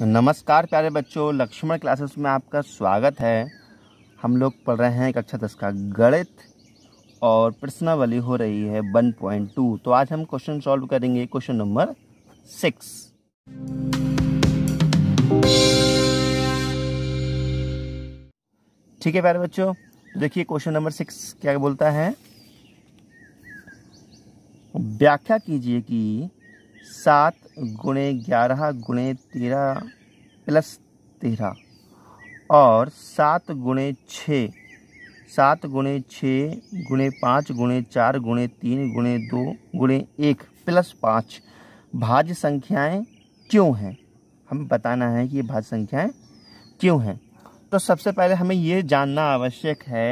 नमस्कार प्यारे बच्चों लक्ष्मण क्लासेस में आपका स्वागत है हम लोग पढ़ रहे हैं कक्षा दस का गणित और प्रश्नावली हो रही है वन पॉइंट टू तो आज हम क्वेश्चन सॉल्व करेंगे क्वेश्चन नंबर सिक्स ठीक है प्यारे बच्चों देखिए क्वेश्चन नंबर सिक्स क्या बोलता है व्याख्या कीजिए कि की सात गुणे ग्यारह गुणे तेरह प्लस तेरह और सात गुणे छः सात गुणे छः गुणे पाँच गुणे चार गुणे तीन गुणे दो गुणे एक प्लस पाँच भाज्य संख्याएं क्यों हैं हमें बताना है कि ये भाज्य संख्याएं क्यों हैं तो सबसे पहले हमें ये जानना आवश्यक है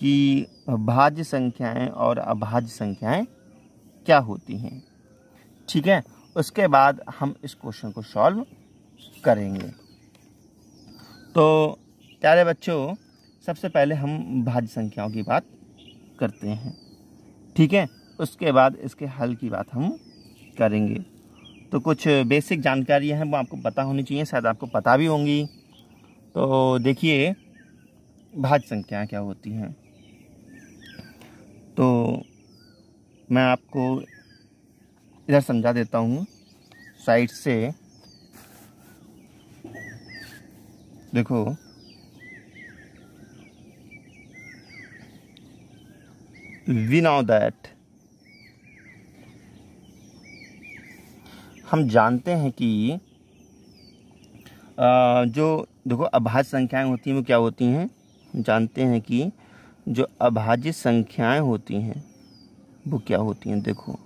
कि भाज्य संख्याएं और अभाज्य संख्याएं क्या होती हैं ठीक है उसके बाद हम इस क्वेश्चन को सॉल्व करेंगे तो प्यारे बच्चों सबसे पहले हम भाज्य संख्याओं की बात करते हैं ठीक है उसके बाद इसके हल की बात हम करेंगे तो कुछ बेसिक जानकारियां हैं वो आपको पता होनी चाहिए शायद आपको पता भी होंगी तो देखिए भाज्य संख्याएँ क्या होती हैं तो मैं आपको इधर समझा देता हूँ साइड से देखो वी नाउ दैट हम जानते हैं कि जो देखो अभाज्य संख्याएं होती हैं वो क्या होती हैं जानते हैं कि जो अभाज्य संख्याएं होती हैं वो क्या होती हैं देखो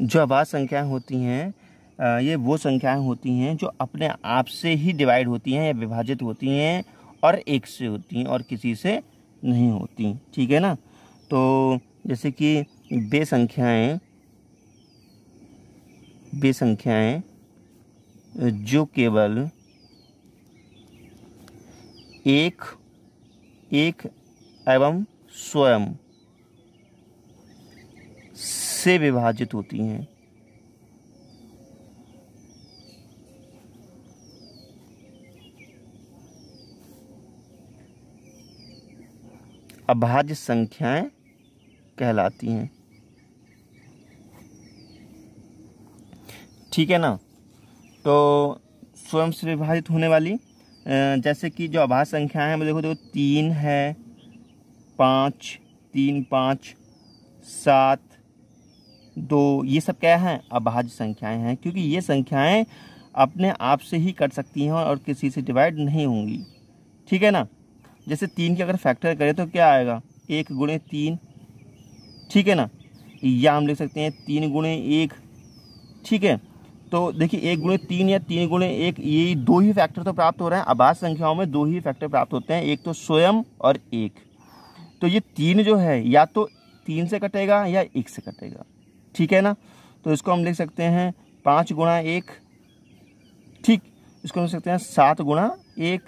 जो आवाज़ संख्याएँ होती हैं ये वो संख्याएँ होती हैं जो अपने आप से ही डिवाइड होती हैं या विभाजित होती हैं और एक से होती हैं और किसी से नहीं होती ठीक है ना तो जैसे कि बे संख्याएं बे संख्याएं जो केवल एक एक एवं स्वयं से विभाजित होती हैं अभाज्य संख्याएं कहलाती हैं ठीक है ना तो स्वयं से विभाजित होने वाली जैसे कि जो अभाज्य संख्याएं हैं वो देखो देखो तीन है पाँच तीन पाँच सात दो ये सब क्या है अभाज्य संख्याएं हैं क्योंकि ये संख्याएं अपने आप से ही कट सकती हैं और किसी से डिवाइड नहीं होंगी ठीक है ना जैसे तीन की अगर फैक्टर करें तो क्या आएगा एक गुणे तीन ठीक है ना या हम लिख सकते हैं तीन गुणे एक ठीक है तो देखिए एक गुणे तीन या तीन गुणे एक ये दो ही फैक्टर तो प्राप्त हो रहे हैं आबाद संख्याओं में दो ही फैक्टर प्राप्त होते हैं एक तो स्वयं और एक तो ये तीन जो है या तो तीन से कटेगा या एक से कटेगा ठीक है ना तो इसको हम लिख सकते हैं पाँच गुणा एक ठीक इसको हम सकते हैं सात गुणा एक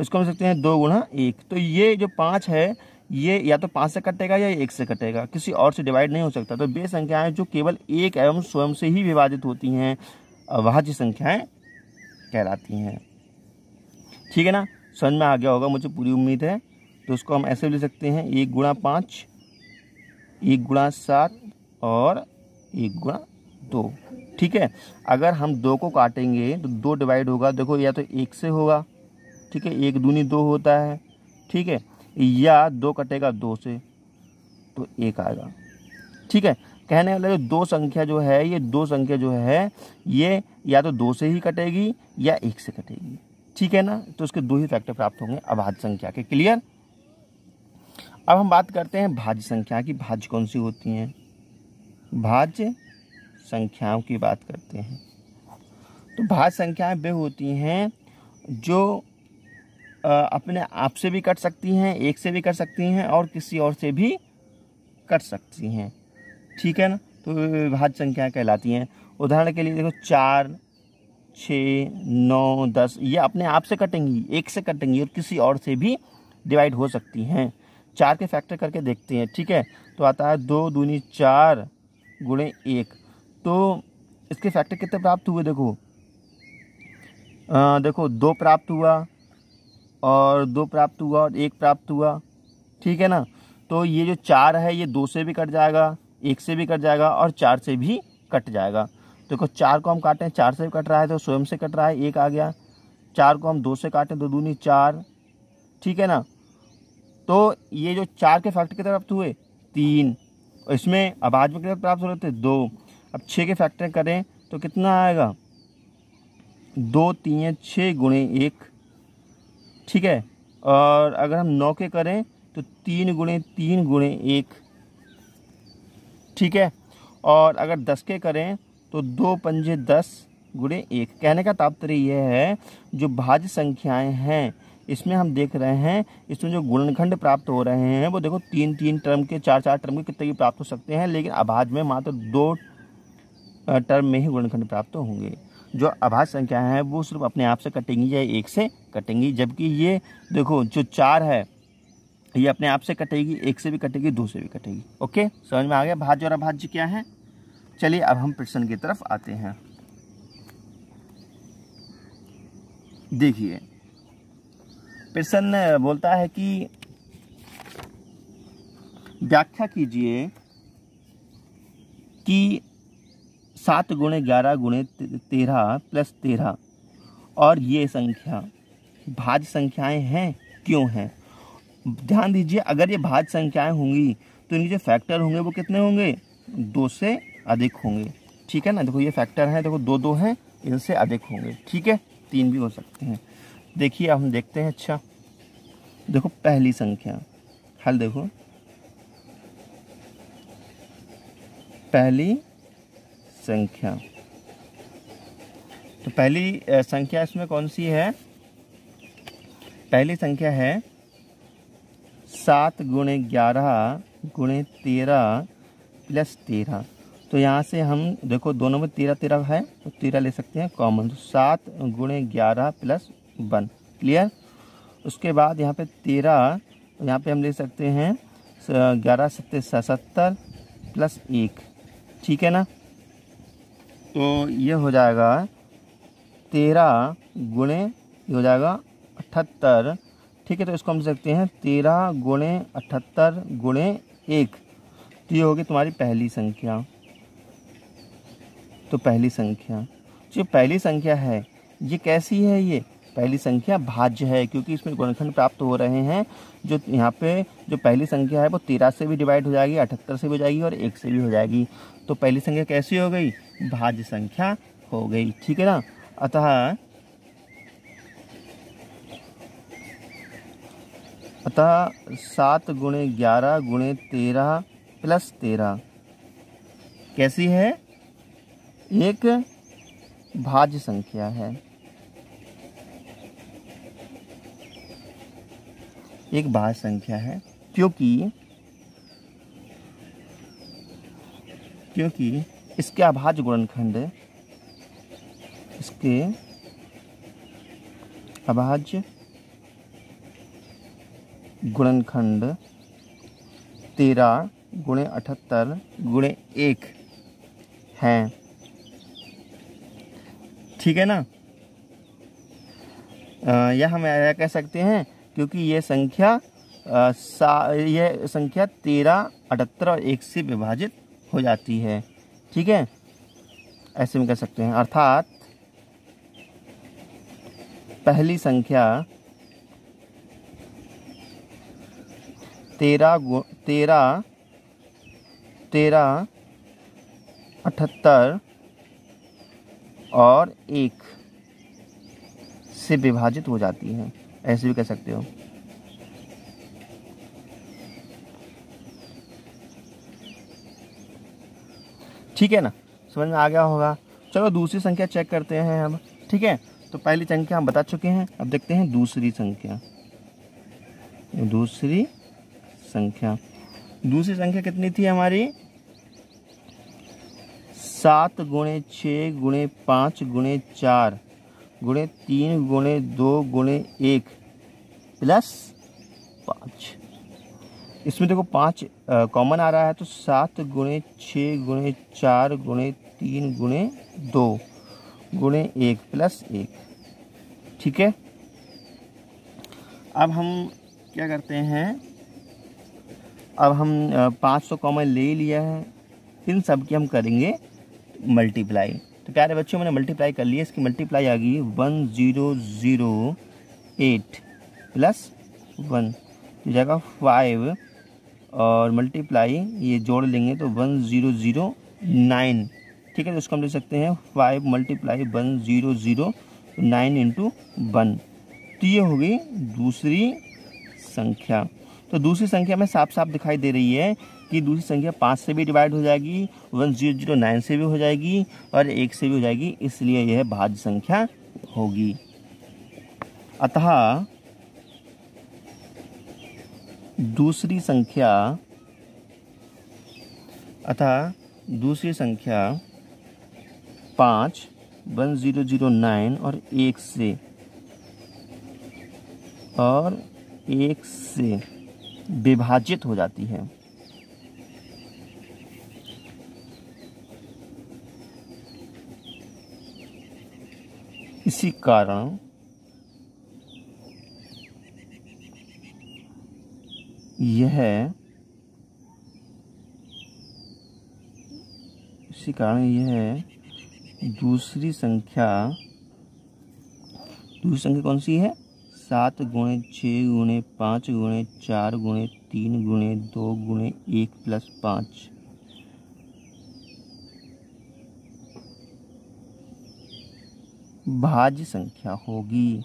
इसको हम सकते हैं दो गुणा एक तो ये जो पाँच है ये या तो पाँच से कटेगा या एक से कटेगा किसी और से डिवाइड नहीं हो सकता तो बे संख्याएँ जो केवल एक एवं स्वयं से ही विभाजित होती हैं अभाज्य संख्याएँ कहलाती हैं ठीक है ना समझ में आ गया होगा मुझे पूरी उम्मीद है तो उसको हम ऐसे ले सकते हैं एक गुणा पाँच एक गुणा सात और एक गुणा दो ठीक है अगर हम दो को काटेंगे तो दो डिवाइड होगा देखो या तो एक से होगा ठीक है एक दूनी दो होता है ठीक है या दो कटेगा दो से तो एक आएगा ठीक है कहने वाला जो दो संख्या जो है ये दो संख्या जो है ये या तो दो से ही कटेगी या एक से कटेगी ठीक है ना तो उसके दो ही फैक्टर प्राप्त होंगे अभाज्य संख्या के क्लियर अब हम बात करते हैं भाज्य संख्या की भाज्य कौन सी होती हैं भाज्य संख्याओं की बात करते हैं तो भाज्य संख्याएं वे होती हैं जो अपने आप से भी कट सकती हैं एक से भी कट सकती हैं और किसी और से भी कट सकती हैं ठीक है ना तो भाज्य संख्याएं कहलाती हैं उदाहरण के लिए देखो चार छः नौ दस ये अपने आप से कटेंगी एक से कटेंगी और किसी और से भी डिवाइड हो सकती हैं चार के फैक्टर करके देखते हैं ठीक है तो आता है दो दूनी चार गुणे एक तो इसके फैक्टर कितने प्राप्त हुए देखो आ, देखो दो प्राप्त हुआ और दो प्राप्त हुआ और एक प्राप्त हुआ ठीक है ना तो ये जो चार है ये दो से भी कट जाएगा एक से भी कट जाएगा और चार से भी कट जाएगा देखो चार को हम काटें चार से भी कट रहा है तो स्वयं से कट रहा है एक आ गया चार को हम दो से काटें दो दूनी चार ठीक है ना तो ये जो चार के फैक्टर कितने प्राप्त हुए तीन इसमें अब आज में कितना प्राप्त हो रहे थे दो अब छः के फैक्टर करें तो कितना आएगा दो तीन छः गुणे एक ठीक है और अगर हम नौ के करें तो तीन गुणे तीन गुणे एक ठीक है और अगर दस के करें तो दो पंजे दस गुणे एक कहने का तात्पर्य यह है जो भाज्य संख्याएं हैं इसमें हम देख रहे हैं इसमें जो गुणनखंड प्राप्त हो रहे हैं वो देखो तीन तीन टर्म के चार चार टर्म के कितने प्राप्त हो सकते हैं लेकिन अभाज में मात्र दो टर्म में ही गुणनखंड प्राप्त होंगे जो अभाज संख्या है वो सिर्फ अपने आप से कटेंगी या एक से कटेंगी जबकि ये देखो जो चार है ये अपने आप से कटेगी एक से भी कटेगी दो से भी कटेगी ओके समझ में आ गया भाज्य और अभाज्य क्या है चलिए अब हम प्रश्न की तरफ आते हैं देखिए प्रसन्न बोलता है कि व्याख्या कीजिए कि सात गुणे ग्यारह गुणे तेरह प्लस तेरह और ये संख्या भाज संख्याएं हैं क्यों हैं ध्यान दीजिए अगर ये भाज संख्याएं होंगी तो इनके जो फैक्टर होंगे वो कितने होंगे दो से अधिक होंगे ठीक है ना देखो ये फैक्टर हैं देखो दो दो हैं इनसे अधिक होंगे ठीक है तीन भी हो सकते हैं देखिए हम देखते हैं अच्छा देखो पहली संख्या हल देखो पहली संख्या तो पहली संख्या इसमें कौन सी है पहली संख्या है सात गुणे ग्यारह गुणे तेरह प्लस तेरह तो यहाँ से हम देखो दोनों में तेरह तेरह है तो तेरह ले सकते हैं कॉमन तो सात गुणे ग्यारह प्लस वन क्लियर उसके बाद यहाँ पे तेरह यहाँ पे हम ले सकते हैं ग्यारह सत्तर सतर प्लस एक ठीक है ना तो ये हो जाएगा तेरह गुणे ये हो जाएगा अठहत्तर ठीक है तो इसको हम सकते हैं तेरह गुणे अठहत्तर गुणे एक तो ये होगी तुम्हारी पहली संख्या तो पहली संख्या जो पहली संख्या है ये कैसी है ये पहली संख्या भाज्य है क्योंकि इसमें गुणखंड प्राप्त हो रहे हैं जो यहाँ पे जो पहली संख्या है वो तेरह से भी डिवाइड हो जाएगी अठहत्तर से भी हो जाएगी और एक से भी हो जाएगी तो पहली संख्या कैसी हो गई भाज्य संख्या हो गई ठीक है ना अतः अतः सात गुणे ग्यारह गुणे तेरह प्लस तेरह कैसी है एक भाज्य संख्या है एक बार संख्या है क्योंकि क्योंकि इसके अभाज्य गुणनखंड इसके अभाज्य गुणनखंड तेरह गुणे अठहत्तर गुणे एक हैं ठीक है ना यह हम कह सकते हैं क्योंकि ये संख्या यह संख्या तेरह अठहत्तर और एक से विभाजित हो जाती है ठीक है ऐसे में कह सकते हैं अर्थात पहली संख्या तेरह गु तेरह तेरह अठहत्तर और एक से विभाजित हो जाती है ऐसे भी कह सकते हो ठीक है ना समझ में आ गया होगा चलो दूसरी संख्या चेक करते हैं हम ठीक है तो पहली संख्या हम बता चुके हैं अब देखते हैं दूसरी संख्या दूसरी संख्या दूसरी संख्या कितनी थी हमारी सात गुणे छः गुणे पाँच गुणे चार गुणे तीन गुणे दो गुणे एक प्लस पाँच इसमें देखो पाँच कॉमन आ रहा है तो सात गुणे छः गुणे चार गुणे तीन गुणे दो गुणे एक प्लस एक ठीक है अब हम क्या करते हैं अब हम पाँच सौ कॉमन ले लिया है इन सब की हम करेंगे मल्टीप्लाई प्यारे बच्चों मैंने मल्टीप्लाई कर लिया इसकी मल्टीप्लाई आ गई one zero zero eight plus one हो जाएगा फाइव और मल्टीप्लाई ये जोड़ लेंगे तो वन ज़ीरो ज़ीरो नाइन ठीक है तो इसको हम ले सकते हैं five multiply one zero zero nine into one तो ये हो गई दूसरी संख्या तो दूसरी संख्या में साफ साफ दिखाई दे रही है इसकी दूसरी संख्या पाँच से भी डिवाइड हो जाएगी वन जीरो जीरो नाइन से भी हो जाएगी और एक से भी हो जाएगी इसलिए यह भाज्य संख्या होगी अतः दूसरी संख्या अतः दूसरी संख्या पाँच वन ज़ीरो ज़ीरो नाइन और एक से और एक से विभाजित हो जाती है इसी कारण यह इसी कारण यह दूसरी संख्या दूसरी संख्या कौन सी है सात गुणे छः गुणे पाँच गुणे चार गुणे तीन गुणे दो गुणे एक प्लस पाँच भाज्य संख्या होगी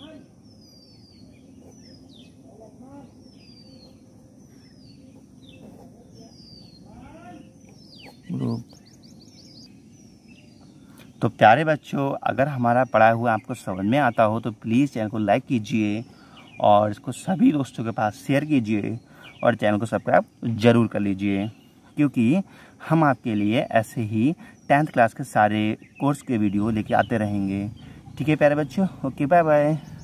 तो प्यारे बच्चों अगर हमारा पढ़ाया हुआ आपको समझ में आता हो तो प्लीज़ चैनल को लाइक कीजिए और इसको सभी दोस्तों के पास शेयर कीजिए और चैनल को सब्सक्राइब ज़रूर कर लीजिए क्योंकि हम आपके लिए ऐसे ही टेंथ क्लास के सारे कोर्स के वीडियो लेके आते रहेंगे ठीक है प्यारे बच्चों ओके बाय बाय